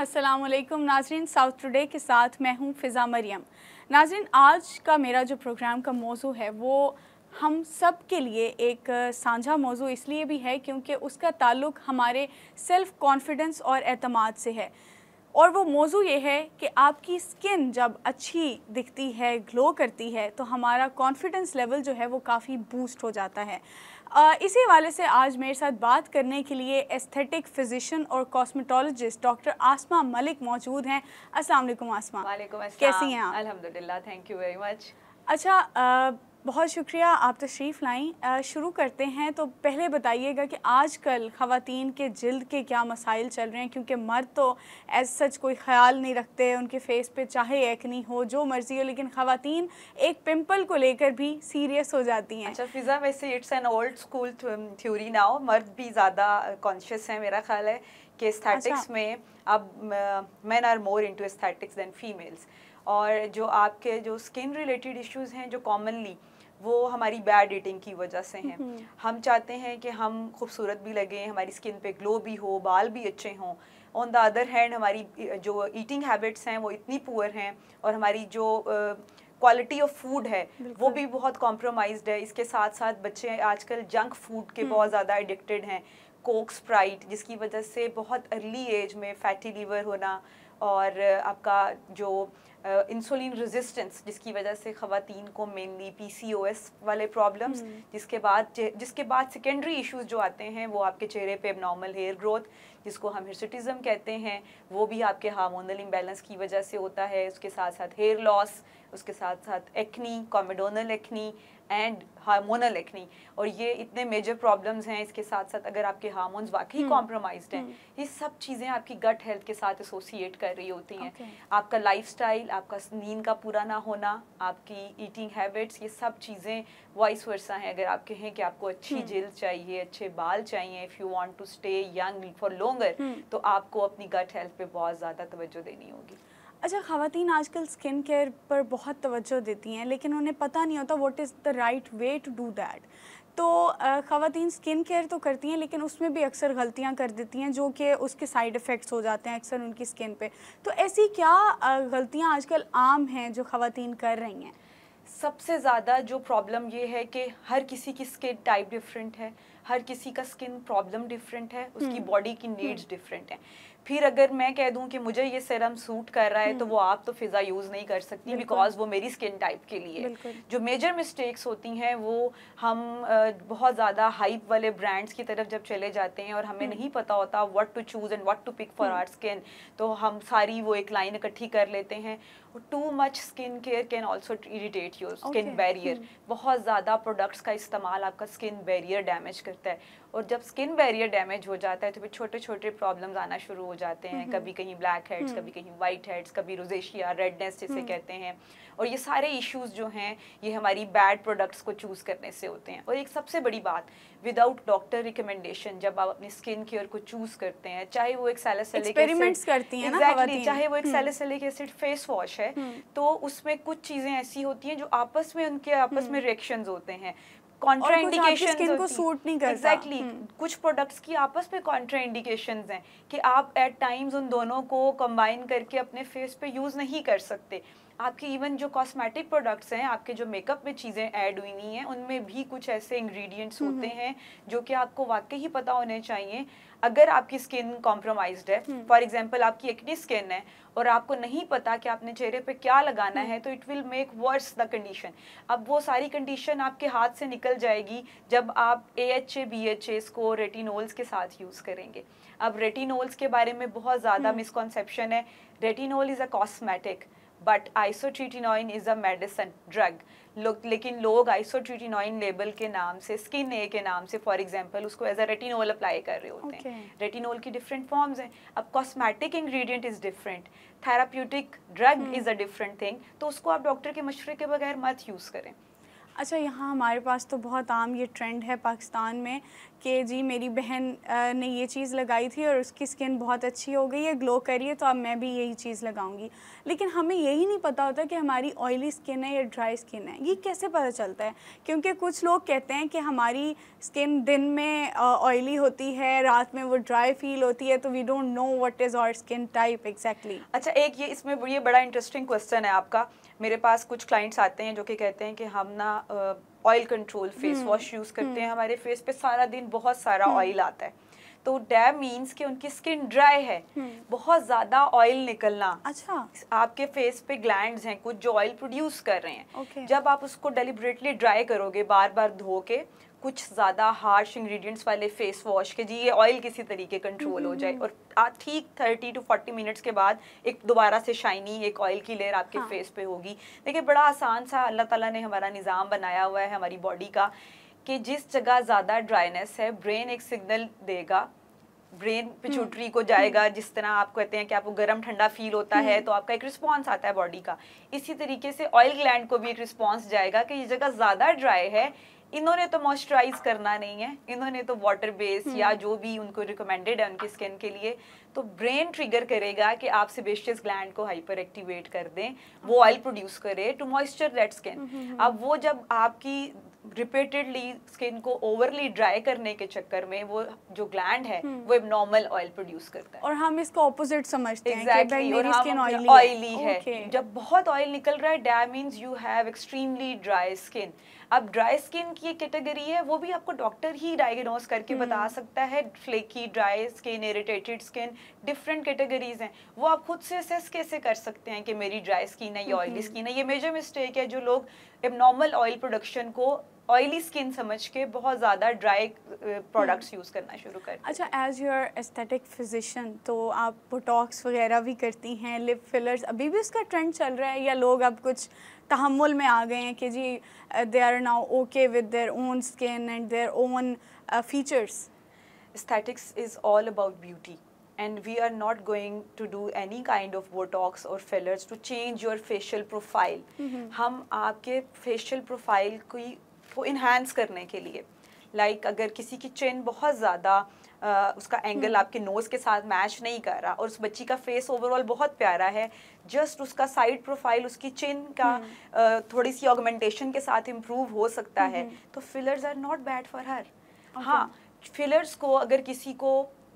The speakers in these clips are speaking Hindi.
असलम नाजरीन साउथ टुडे के साथ मैं हूँ फ़िज़ा मरियम नाजरीन आज का मेरा जो प्रोग्राम का मौजू है वो हम सब के लिए एक साझा मौजू इसलिए भी है क्योंकि उसका ताल्लुक हमारे सेल्फ़ कॉन्फिडेंस और अतमाद से है और वो मौजू ये है कि आपकी स्किन जब अच्छी दिखती है ग्लो करती है तो हमारा कॉन्फिडेंस लेवल जो है वो काफ़ी बूस्ट हो जाता है इसी हवाले से आज मेरे साथ बात करने के लिए एस्थेटिक फिजिशियन और कॉस्मेटोलॉजिस्ट डॉक्टर आसमा मलिक मौजूद हैं अस्सलाम वालेकुम आसमा कैसी हैं आप अल्हम्दुलिल्लाह थैंक यू वेरी मच अच्छा बहुत शुक्रिया आप तशरीफ़ लाएँ शुरू करते हैं तो पहले बताइएगा कि आज कल ख़वान के जल्द के क्या मसाइल चल रहे हैं क्योंकि मर्द तो एज सच कोई ख्याल नहीं रखते उनके फेस पे चाहे एक्नी हो जो मर्ज़ी हो लेकिन ख़वान एक पिंपल को लेकर भी सीरियस हो जाती हैं अच्छा फिज़ा वैसे it's an old school theory now मर्द भी ज़्यादा कॉन्शियस है मेरा ख्याल है कि एस्थेटिक्स अच्छा। में अब man are more into aesthetics than females और जो आपके जो स्किन रिलेटेड इश्यूज़ हैं जो कॉमनली वो हमारी बैड ईटिंग की वजह से हैं हम्म। हम चाहते हैं कि हम खूबसूरत भी लगें हमारी स्किन पे ग्लो भी हो बाल भी अच्छे हों ऑन द अदर हैंड हमारी जो ईटिंग हैबिट्स हैं वो इतनी पुअर हैं और हमारी जो क्वालिटी ऑफ फूड है वो भी बहुत कॉम्प्रोमाइज है इसके साथ साथ बच्चे आजकल जंक फूड के हम्म। बहुत ज़्यादा एडिक्टेड हैं कोक स्प्राइट जिसकी वजह से बहुत अर्ली एज में फैटी लीवर होना और आपका जो इंसुलिन uh, रेजिस्टेंस जिसकी वजह से ख़वान को मेनली पीसीओएस वाले प्रॉब्लम्स हम्म। जिसके बाद जिसके बाद सेकेंडरी इश्यूज जो आते हैं वो आपके चेहरे पे नॉर्मल हेयर ग्रोथ जिसको हम हिरसिटिज़म कहते हैं वो भी आपके हार्मोनल इम्बेलेंस की वजह से होता है उसके साथ साथ हेयर लॉस उसके साथ साथ acne comedonal acne and hormonal acne और ये इतने मेजर प्रॉब्लम्स हैं इसके साथ साथ अगर आपके हार्मोन्स वाकई कॉम्प्रोमाइज हैं हम्म। ये सब चीज़ें आपकी गट हेल्थ के साथ एसोसिएट कर रही होती हैं okay. आपका लाइफ आपका नींद का पूरा ना होना आपकी ईटिंग हैबिट्स ये सब चीज़ें वॉइस वर्षा हैं अगर आप कहें कि आपको अच्छी जेल हम्म। चाहिए अच्छे बाल चाहिए if you want to stay young for longer तो आपको अपनी गट हेल्थ पर बहुत ज़्यादा तोज्जो देनी होगी अच्छा खातन आजकल स्किन केयर पर बहुत तवज्जो देती हैं लेकिन उन्हें पता नहीं होता what is the right way to do that तो खातन स्किन केयर तो करती हैं लेकिन उसमें भी अक्सर गलतियां कर देती हैं जो कि उसके साइड इफ़ेक्ट्स हो जाते हैं अक्सर उनकी स्किन पे तो ऐसी क्या गलतियां आजकल आम हैं जो ख़वान कर रही हैं सबसे ज़्यादा जो प्रॉब्लम ये है कि हर किसी की स्किन टाइप डिफरेंट है हर किसी का स्किन प्रॉब्लम डिफरेंट है उसकी बॉडी हम्म। की नीड्स हम्म। डिफरेंट हैं फिर अगर मैं कह दूं कि मुझे ये सिरम सूट कर रहा है तो हम्म। वो आप तो फिज़ा यूज़ नहीं कर सकती बिकॉज वो मेरी स्किन टाइप के लिए जो मेजर मिस्टेक्स होती हैं वो हम बहुत ज़्यादा हाइप वाले ब्रांड्स की तरफ जब चले जाते हैं और हमें हम्म। नहीं पता होता what to choose and what to pick for our skin तो हम सारी वो एक लाइन इकट्ठी कर लेते हैं too much skin care can also irritate your skin barrier बहुत ज़्यादा प्रोडक्ट्स का इस्तेमाल आपका स्किन बैरियर डैमेज करता है और जब स्किन बैरियर डैमेज हो जाता है तो फिर छोटे छोटे प्रॉब्लम्स आना शुरू हो जाते हैं हम्म। कभी कहीं ब्लैक हेड्स हम्म। कभी कहीं वाइट हेड्स कभी रोजेशिया रेडनेस जिसे हम्म। कहते हैं और ये सारे इश्यूज जो हैं ये हमारी बैड प्रोडक्ट्स को चूज़ करने से होते हैं और एक सबसे बड़ी बात विदाउट डॉक्टर रिकमेंडेशन जब आप अपनी स्किन केयर को चूज करते हैं चाहे वो एक एक्सपेरिमेंट्स करती हैं exactly, ना चाहे वो एक सैलिसिलिक एसिड फेस वॉश है तो उसमें कुछ चीज़ें ऐसी होती हैं जो आपस में उनके आपस में रिएक्शन होते हैं स्किन को सूट नहीं करता एग्जैक्टली exactly. हम्म। कुछ प्रोडक्ट्स की आपस हैं कि आप एट टाइम्स उन दोनों को कंबाइन करके अपने फेस पे यूज़ नहीं कर सकते आपके इवन जो कॉस्मेटिक प्रोडक्ट्स हैं आपके जो मेकअप में चीज़ें ऐड हुई नहीं हैं उनमें भी कुछ ऐसे इंग्रेडिएंट्स हम्म, हम्म। होते हैं जो कि आपको वाकई ही पता होने चाहिए अगर आपकी स्किन कॉम्प्रोमाइज है फॉर एग्जाम्पल हम्म। आपकी एक्नी स्किन है और आपको नहीं पता कि आपने चेहरे पे क्या लगाना हम्म। है तो it will make worse the condition अब वो सारी कंडीशन आपके हाथ से निकल जाएगी जब आप A H A B H S को रेटिनोल्स के साथ यूज़ करेंगे अब रेटिनोल्स के बारे में बहुत ज़्यादा मिसकॉन्सेप्शन हम्म। है retinol is a cosmetic but isotretinoin is a medicine drug लेकिन लोग आइसोट्रीटिनोइन लेबल के नाम से स्किन ए के नाम से फॉर एग्जांपल उसको एज अ रेटिनोल अप्लाई कर रहे होते okay. हैं रेटिनोल की डिफरेंट फॉर्म्स हैं अब cosmetic ingredient is different therapeutic drug is a different thing तो उसको आप डॉक्टर के मशवरे के बगैर मत यूज़ करें अच्छा यहाँ हमारे पास तो बहुत आम ये ट्रेंड है पाकिस्तान में कि जी मेरी बहन ने ये चीज़ लगाई थी और उसकी स्किन बहुत अच्छी हो गई है ग्लो करी है तो अब मैं भी यही चीज़ लगाऊंगी लेकिन हमें यही नहीं पता होता कि हमारी ऑयली स्किन है या ड्राई स्किन है ये कैसे पता चलता है क्योंकि कुछ लोग कहते हैं कि हमारी स्किन दिन में ऑयली होती है रात में वो ड्राई फील होती है तो we don't know what is our skin type exactly अच्छा एक ये इसमें ये बड़ा इंटरेस्टिंग क्वेश्चन है आपका मेरे पास कुछ क्लाइंट्स आते हैं जो कि कहते हैं कि हम ना oil control face wash use करते हैं hmm. हमारे फेस पे सारा दिन बहुत सारा ऑयल hmm. आता है तो डैब मीन्स कि उनकी स्किन ड्राई है हम्म। बहुत ज़्यादा ऑयल निकलना अच्छा आपके फेस पे ग्लैंड्स हैं कुछ जो ऑयल प्रोड्यूस कर रहे हैं okay. जब आप उसको डेलिबरेटली ड्राई करोगे बार बार धो के कुछ ज़्यादा हार्श इंग्रेडिएंट्स वाले फेस वॉश के जी ये ऑयल किसी तरीके कंट्रोल हो जाए और ठीक थर्टी टू फोर्टी मिनट्स के बाद एक दोबारा से शाइनी एक ऑयल की लेयर आपके हाँ। फेस पे होगी देखिए बड़ा आसान सा अल्लाह ताला ने हमारा निज़ाम बनाया हुआ है हमारी बॉडी का कि जिस जगह ज़्यादा ड्राइनेस है ब्रेन एक सिग्नल देगा ब्रेन पिचूटरी को जाएगा जिस तरह आप कहते हैं कि आपको गर्म ठंडा फील होता है हम्म। तो आपका एक रिस्पॉन्स आता है बॉडी का इसी तरीके से ऑयल ग्लैंड को भी एक रिस्पॉन्स जाएगा कि ये जगह ज़्यादा ड्राई है इन्होंने तो मॉइस्चराइज करना नहीं है इन्होंने तो वाटर बेस या हम्म। जो भी उनको रिकमेंडेड है उनकी स्किन के लिए तो ब्रेन ट्रिगर करेगा कि आप सिबेशियस ग्लैंड को हाइपर एक्टिवेट कर दें वो ऑयल हम्म। प्रोड्यूस करे टू मॉइस्चर लेट स्किन अब वो जब आपकी रिपीटेडली स्किन को ओवरली ड्राई करने के चक्कर में वो जो ग्लैंड है हम्म। वो नॉर्मल ऑयल प्रोड्यूस करता है और हम इसको ऑपोजिट समझते exactly, हैं कि स्किन ऑयली है, है. Okay. जब बहुत ऑयल निकल रहा है that means you have extremely dry skin अब ड्राई स्किन की एक कैटेगरी है वो भी आपको डॉक्टर ही डायग्नोज करके बता हम्म। सकता है flaky dry skin irritated skin different categories हैं वो आप खुद से असेस कैसे कर सकते हैं कि मेरी ड्राई स्किन है या ऑयली स्किन हम्म। है ये मेजर मिस्टेक है जो लोग एबनॉर्मल ऑयल प्रोडक्शन को ऑयली स्किन समझ के बहुत ज़्यादा ड्राई प्रोडक्ट्स यूज़ करना शुरू कर अच्छा एज योर एस्थेटिक फिजिशियन तो आप बोटॉक्स वगैरह भी करती हैं लिप फिलर्स अभी भी उसका ट्रेंड चल रहा है या लोग अब कुछ तहमुल में आ गए हैं कि जी they are now okay with their own skin and their own features aesthetics is all about beauty and we are not going to do any kind of botox or fillers to change your facial profile mm -hmm. हम आपके facial profile की को इन्हांस करने के लिए लाइक like, अगर किसी की चेन बहुत ज़्यादा उसका एंगल हम्म। आपके नोज़ के साथ मैच नहीं कर रहा और उस बच्ची का फेस ओवरऑल बहुत प्यारा है जस्ट उसका साइड प्रोफाइल उसकी चेन का आ, थोड़ी सी ऑगमेंटेशन के साथ इम्प्रूव हो सकता है हम्म। तो fillers are not bad for her हाँ फिलर्स को अगर किसी को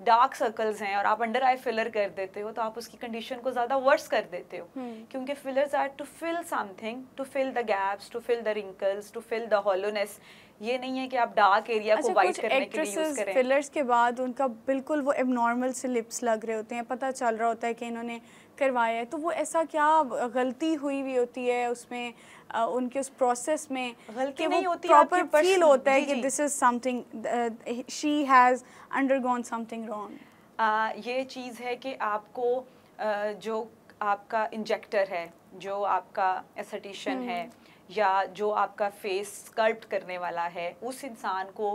डार्क सर्कल्स हैं और आप अंडर आई फिलर कर देते हो तो आप उसकी कंडीशन को ज़्यादा वर्स कर देते हो हम्म। क्योंकि fillers are to fill something to fill the gaps to fill the wrinkles to fill the hollowness ये नहीं है कि आप डार्क एरिया अच्छा, को वाइट करने के लिए यूज करें फिलर्स के बाद उनका बिल्कुल वो एबनॉर्मल से लिप्स लग रहे होते हैं पता चल रहा होता है कि इन्होंने करवाया है तो वो ऐसा क्या गलती हुई हुई होती है उसमें आ, उनके उस प्रोसेस में गलती नहीं होती प्रॉपर फील होता है कि this is something she has undergone something wrong ये चीज़ है कि आपको आ, जो आपका इंजेक्टर है जो आपका एसटिशन है हम्म। या जो आपका फेस स्कल्प्ट करने वाला है उस इंसान को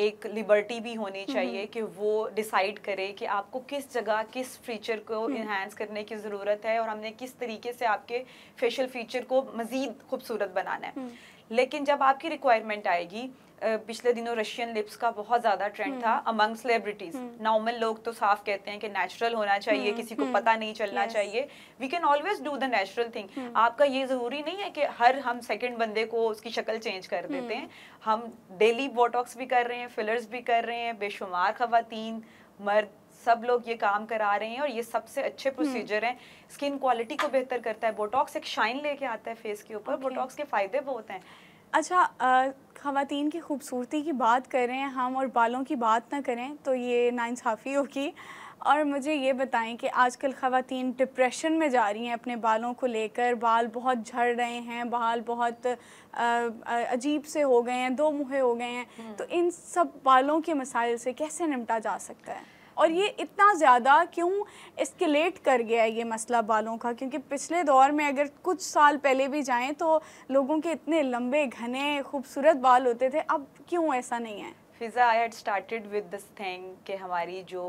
एक लिबर्टी भी होनी हम्म। चाहिए कि वो डिसाइड करे कि आपको किस जगह किस फीचर को इन्हेंस हम्म। करने की ज़रूरत है और हमने किस तरीके से आपके फेशियल फीचर को मज़ीद खूबसूरत बनाना है लेकिन जब आपकी रिक्वायरमेंट आएगी पिछले दिनों रशियन लिप्स का बहुत ज्यादा ट्रेंड था अमंग सेलिब्रिटीज नॉर्मल लोग तो साफ कहते हैं कि नेचुरल होना चाहिए हम्म, किसी को हम्म। पता नहीं चलना चाहिए we can always do the natural thing आपका ये जरूरी नहीं है कि हर हम सेकंड बंदे को उसकी शक्ल चेंज कर हम्म। देते हैं हम डेली बोटॉक्स भी कर रहे हैं फिलर्स भी कर रहे हैं बेशुमार खातन मर्द सब लोग ये काम करा रहे हैं और ये सबसे अच्छे प्रोसीजर हैं स्किन क्वालिटी को बेहतर करता है बोटॉक्स एक शाइन लेके आता है फेस के ऊपर okay. बोटॉक्स के फायदे बहुत हैं अच्छा खातन की खूबसूरती की बात करें हम और बालों की बात ना करें तो ये नाइंसाफ़ी होगी और मुझे ये बताएं कि आजकल खातन डिप्रेशन में जा रही हैं अपने बालों को लेकर बाल बहुत झड़ रहे हैं बाल बहुत अजीब से हो गए हैं दो मुहे हो गए हैं हम्म। तो इन सब बालों के मसाइल से कैसे निपटा जा सकता है और ये इतना ज़्यादा क्यों एस्केलेट कर गया है ये मसला बालों का क्योंकि पिछले दौर में अगर कुछ साल पहले भी जाएं तो लोगों के इतने लंबे घने खूबसूरत बाल होते थे अब क्यों ऐसा नहीं है Fiza I had started with this thing कि हमारी जो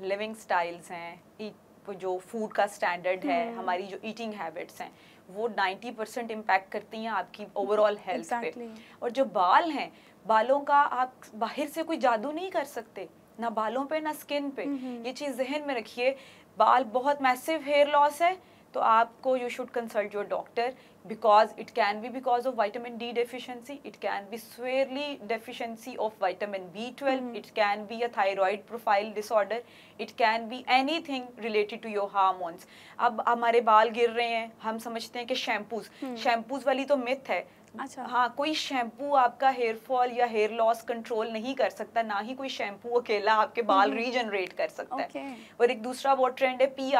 लिविंग स्टाइल्स हैं जो फूड का स्टैंडर्ड है हम्म। हमारी जो ईटिंग हैबिट्स हैं वो 90 परसेंट इम्पैक्ट करती हैं आपकी ओवरऑल हेल्थ exactly. पे और जो बाल हैं बालों का आप बाहर से कोई जादू नहीं कर सकते ना बालों पे ना स्किन पे हम्म, हम्म। ये चीज़ जहन में रखिए बाल बहुत मैसिव हेयर लॉस है तो आपको you should consult your doctor because it can be because of vitamin D deficiency it can be severely deficiency of vitamin B twelve it can be a thyroid profile disorder it can be anything related to your hormones अब हमारे बाल गिर रहे हैं हम समझते हैं कि शैम्पूज हम्म। शैम्पूज वाली तो मिथ है अच्छा हाँ कोई शैम्पू आपका हेयर फॉल या हेयर लॉस कंट्रोल नहीं कर सकता ना ही कोई शैम्पू अकेला आपके बाल रीजनरेट हम्म। कर सकता है और एक दूसरा वो ट्रेंड है पी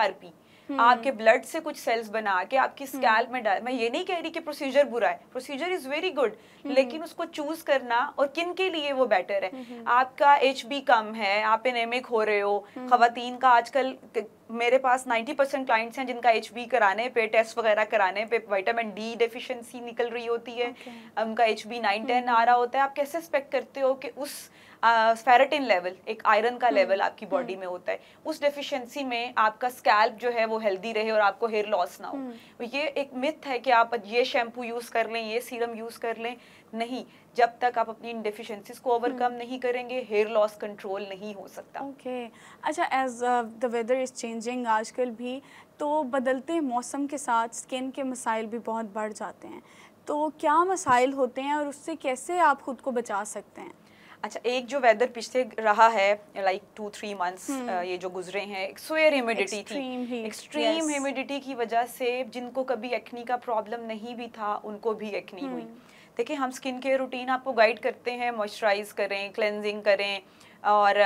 हम्म। आपके ब्लड से कुछ सेल्स बना के आपकी स्कैल्प हम्म। में डाल मैं ये नहीं कह रही कि प्रोसीजर बुरा है प्रोसीजर इज वेरी गुड लेकिन उसको चूज करना और किन के लिए वो बेटर है हम्म। आपका एच कम है आप एन एम हो रहे हो खातन का आजकल मेरे पास 90 परसेंट क्लाइंट्स हैं जिनका एच कराने पे टेस्ट वगैरह कराने पे विटामिन डी डेफिशिएंसी निकल रही होती है okay. उनका एच बी नाइन टेन आ रहा होता है आप कैसे एक्सपेक्ट करते हो कि उस फेरेटिन लेवल एक आयरन का लेवल हम्म, आपकी बॉडी हम्म। में होता है उस डेफिशिएंसी में आपका स्कैल्प जो है वो हेल्दी रहे और आपको हेयर लॉस ना हो हम्म। तो ये एक मिथ है कि आप ये शैम्पू यूज़ कर लें ये सीरम यूज़ कर लें नहीं जब तक आप अपनी इन डेफिशिएंसीज को ओवरकम नहीं करेंगे हेयर लॉस कंट्रोल नहीं हो सकता ओके okay. अच्छा as the weather is changing आजकल भी तो बदलते मौसम के साथ स्किन के मसाइल भी बहुत बढ़ जाते हैं तो क्या मसाइल होते हैं और उससे कैसे आप खुद को बचा सकते हैं अच्छा एक जो वेदर पिछले रहा है लाइक टू थ्री मंथ्स ये जो गुजरे हैं सोयर ह्यूमिडिटी थी एक्सट्रीम ह्यूमिडिटी yes. की वजह से जिनको कभी एक्नी का प्रॉब्लम नहीं भी था उनको भी एक्नी हुई हम्म। देखिए हम स्किन केयर रूटीन आपको गाइड करते हैं मॉइस्चराइज करें क्लेंजिंग करें और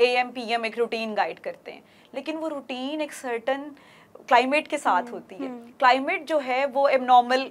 ए एम पी एम एक रूटीन गाइड करते हैं लेकिन वो रूटीन एक सर्टन क्लाइमेट के साथ हम्म, होती है क्लाइमेट हम्म। जो है वो एबनॉर्मल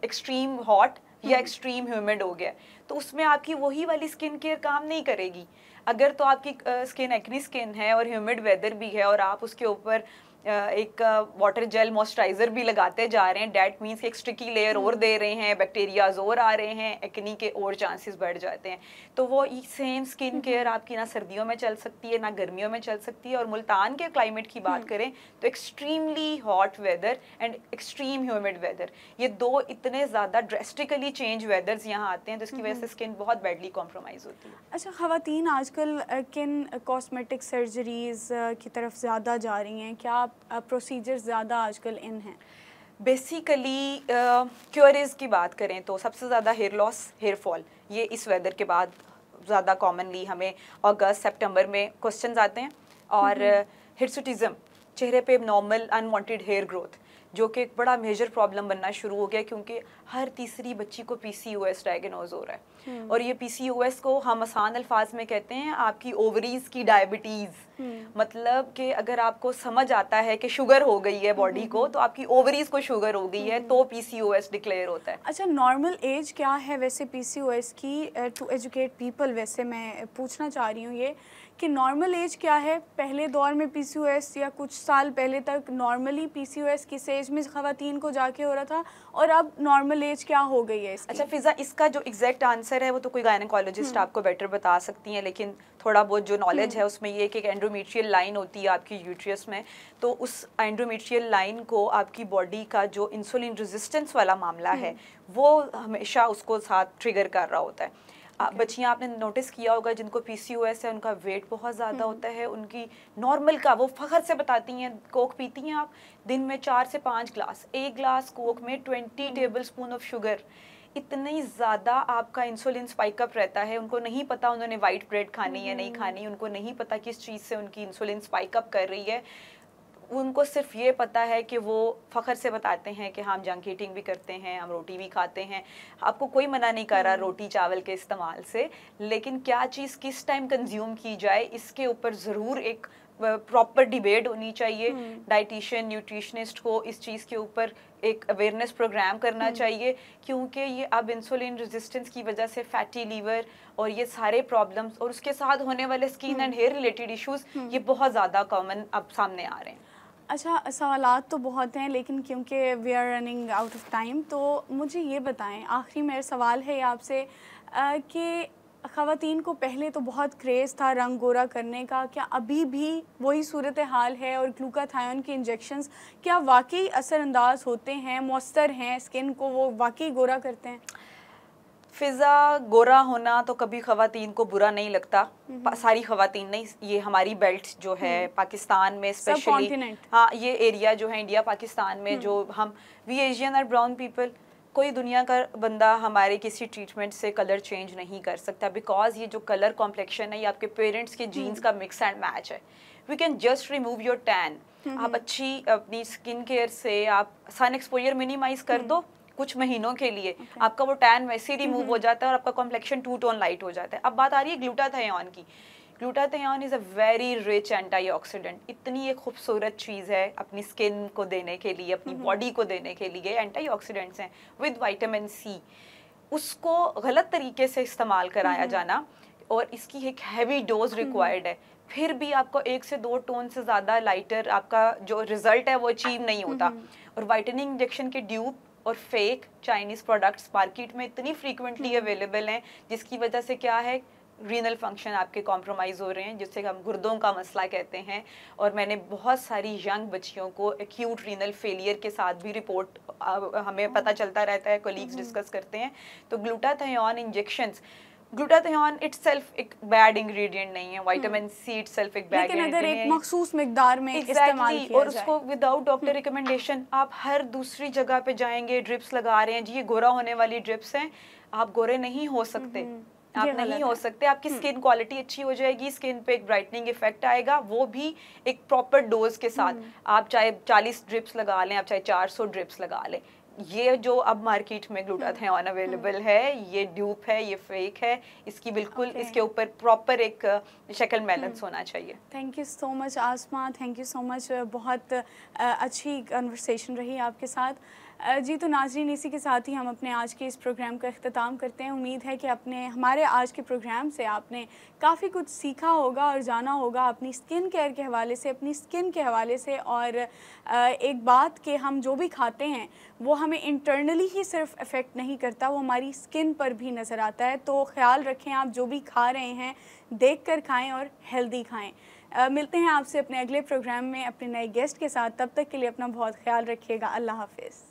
एक्सट्रीम हॉट या एक्सट्रीम ह्यूमिड हो गया तो उसमें आपकी वही वाली स्किन केयर काम नहीं करेगी अगर तो आपकी स्किन एक्नी स्किन है और ह्यूमिड वेदर भी है और आप उसके ऊपर एक वाटर जेल मॉइस्चराइज़र भी लगाते जा रहे हैं डैट मीन्स एक स्टिकी लेयर और दे रहे हैं बैक्टीरियाज और आ रहे हैं एक्नी के और चांसेस बढ़ जाते हैं तो वो सेम स्किन केयर आपकी ना सर्दियों में चल सकती है ना गर्मियों में चल सकती है और मुल्तान के क्लाइमेट की बात हम्म। करें तो extremely hot weather and extreme humid weather ये दो इतने ज़्यादा ड्रेस्टिकली चेंज वेदर्स यहाँ आते हैं तो वजह हम्म, से स्किन हम्म। बहुत बैडली कॉम्प्रोमाइज़ होती है अच्छा खातन आजकल किन कॉस्मेटिक सर्जरीज की तरफ ज़्यादा जा रही हैं क्या आप प्रोसीजर ज़्यादा आजकल इन हैं बेसिकली क्योरेज uh, की बात करें तो सबसे ज़्यादा हेयर लॉस हेयर फॉल ये इस वेदर के बाद ज़्यादा कॉमनली हमें अगस्त सितंबर में क्वेश्चन आते हैं और हिरसुटिज़म हम्म। चेहरे पे नॉर्मल अनवांटेड हेयर ग्रोथ जो कि एक बड़ा मेजर प्रॉब्लम बनना शुरू हो गया क्योंकि हर तीसरी बच्ची को पी सी एस डायग्नोज हो रहा है हम्म। और ये पी सी एस को हम आसान अल्फाज में कहते हैं आपकी ओवरीज की डायबिटीज़ हम्म। मतलब कि अगर आपको समझ आता है कि शुगर हो गई है बॉडी हम्म। को तो आपकी ओवरीज को शुगर हो गई है तो पी सी एस डिक्लेयर होता है अच्छा नॉर्मल एज क्या है वैसे पी सी एस की टू एजुकेट पीपल वैसे मैं पूछना चाह रही हूँ ये कि नॉर्मल एज क्या है पहले दौर में पी सी एस या कुछ साल पहले तक नॉर्मली पी सी एस किसे एज में खातन को जाके हो रहा था और अब नॉर्मल एज क्या हो गई है अच्छा फिज़ा इसका जो एग्जैक्ट आंसर है वो तो कोई गायनकोलॉजिस्ट हम्म। आपको बेटर बता सकती हैं लेकिन थोड़ा बहुत जो नॉलेज हम्म। है उसमें ये कि एंड्रोमीट्रियल लाइन होती है आपकी यूट्रियस में तो उस एंड्रोमीट्रियल लाइन को आपकी बॉडी का जो इंसुलिन रेजिस्टेंस वाला मामला है हम्म। वो हमेशा उसको साथ ट्रिगर कर रहा होता है बच्चियाँ आपने नोटिस किया होगा जिनको पी सी है उनका वेट बहुत ज़्यादा हम्म। होता है उनकी नॉर्मल का वो फ़खर से बताती हैं कोक पीती हैं आप दिन में चार से पाँच ग्लास एक ग्लास कोक में twenty tablespoon of sugar इतनी ज़्यादा आपका इंसुलिन स्पाइकअप रहता है उनको नहीं पता उन्होंने वाइट ब्रेड खानी है नहीं हम्म। खानी उनको नहीं पता किस चीज़ से उनकी इंसुलिन स्पाइकअप कर रही है उनको सिर्फ ये पता है कि वो फ़ख्र से बताते हैं कि हाँ, हम जंक ईटिंग भी करते हैं हम रोटी भी खाते हैं आपको कोई मना नहीं कर रहा हम्म। रोटी चावल के इस्तेमाल से लेकिन क्या चीज़ किस टाइम कंज्यूम की जाए इसके ऊपर ज़रूर एक प्रॉपर डिबेट होनी चाहिए डाइटिशियन हम्म। न्यूट्रिशनिस्ट को इस चीज़ के ऊपर एक अवेयरनेस प्रोग्राम करना हम्म। चाहिए क्योंकि ये अब इंसुलिन रेजिस्टेंस की वजह से फैटी लीवर और ये सारे प्रॉब्लम्स और उसके साथ होने वाले skin and hair related issues ये बहुत ज़्यादा कॉमन अब सामने आ रहे हैं अच्छा सवाल तो बहुत हैं लेकिन क्योंकि we are running out of time तो मुझे ये बताएं आखिरी मेरा सवाल है आपसे कि ख़वान को पहले तो बहुत क्रेज़ था रंग गोरा करने का क्या अभी भी वही सूरत हाल है और ग्लूकाथायन के इंजेक्शन क्या वाकई असरअंदाज होते हैं मौसर हैं स्किन को वो वाकई गोरा करते हैं फिज़ा गोरा होना तो कभी खातन को बुरा नहीं लगता सारी खातन नहीं ये हमारी बेल्ट जो है हम्म। पाकिस्तान में स्पेशली हाँ ये एरिया जो है इंडिया पाकिस्तान में हम्म। जो हम वी एशियन और ब्राउन पीपल कोई दुनिया का बंदा हमारे किसी ट्रीटमेंट से कलर चेंज नहीं कर सकता बिकॉज ये जो कलर कॉम्प्लेक्शन है ये आपके पेरेंट्स के जीन्स हम्म। का मिक्स एंड मैच है we can just remove your tan आप अच्छी अपनी स्किन केयर से आप सन एक्सपोजर मिनिमाइज कर दो कुछ महीनों के लिए okay. आपका वो टैन वैसे रिमूव हो mm-hmm. जाता है और आपका कॉम्प्लेक्शन टू टोन लाइट हो जाता है अब बात आ रही है ग्लूटाथायन की glutathione is a very rich anti इतनी एक खूबसूरत चीज़ है अपनी स्किन को देने के लिए अपनी बॉडी mm-hmm. को देने के लिए एंटीऑक्सीडेंट्स हैं विद वाइटामिन सी उसको गलत तरीके से इस्तेमाल कराया mm-hmm. जाना और इसकी एक हैवी डोज रिक्वायर्ड है फिर भी आपको एक से दो टोन से ज़्यादा लाइटर आपका जो रिजल्ट है वो अचीव नहीं होता और वाइटनिंग इंजेक्शन के ड्यूब और फेक चाइनीज़ प्रोडक्ट्स मार्केट में इतनी फ्रीक्वेंटली हम्म। अवेलेबल हैं जिसकी वजह से क्या है रीनल फंक्शन आपके कॉम्प्रोमाइज़ हो रहे हैं जिससे हम गुर्दों का मसला कहते हैं और मैंने बहुत सारी यंग बच्चियों को एक्यूट रीनल फेलियर के साथ भी रिपोर्ट हमें पता हम्म। चलता रहता है कोलीग्स हम्म। डिस्कस करते हैं तो ग्लूटाथायन इंजेक्शन्स ग्लूटाथियोन इटसेल्फ एक बैड इंग्रेडिएंट नहीं है विटामिन सी इटसेल्फ एक बैड लेकिन अगर एक मखसूस मिकदार में exactly, इस्तेमाल किया जाए और उसको विदाउट डॉक्टर रिकमेंडेशन आप हर दूसरी जगह पे जाएंगे ड्रिप्स लगा रहे हैं जी ये गोरा होने वाली ड्रिप्स हैं आप गोरे नहीं हो सकते hmm. आप नहीं हो सकते आपकी स्किन hmm. क्वालिटी अच्छी हो जाएगी स्किन पे एक ब्राइटनिंग इफेक्ट आएगा वो भी एक प्रॉपर डोज के साथ hmm. आप चाहे 40 ड्रिप्स लगा लें आप चाहे 400 ड्रिप्स लगा लें ये जो अब मार्केट में अन अवेलेबल हम्म, हम्म। है ये ड्यूप है ये फेक है इसकी बिल्कुल okay. इसके ऊपर प्रॉपर एक शक्ल हम्म। बैलेंस होना चाहिए thank you so much Asma thank you so much बहुत अच्छी कन्वर्सेशन रही आपके साथ जी तो नाजरीन इसी के साथ ही हम अपने आज के इस प्रोग्राम का अख्ताम करते हैं उम्मीद है कि अपने हमारे आज के प्रोग्राम से आपने काफ़ी कुछ सीखा होगा और जाना होगा अपनी स्किन केयर के हवाले से अपनी स्किन के हवाले से और एक बात कि हम जो भी खाते हैं वो हमें इंटरनली ही सिर्फ इफ़ेक्ट नहीं करता वो हमारी स्किन पर भी नज़र आता है तो ख्याल रखें आप जो भी खा रहे हैं देख कर खाएँ और हेल्दी खाएँ मिलते हैं आपसे अपने अगले प्रोग्राम में अपने नए गेस्ट के साथ तब तक के लिए अपना बहुत ख्याल रखिएगा अल्लाह हाफिज़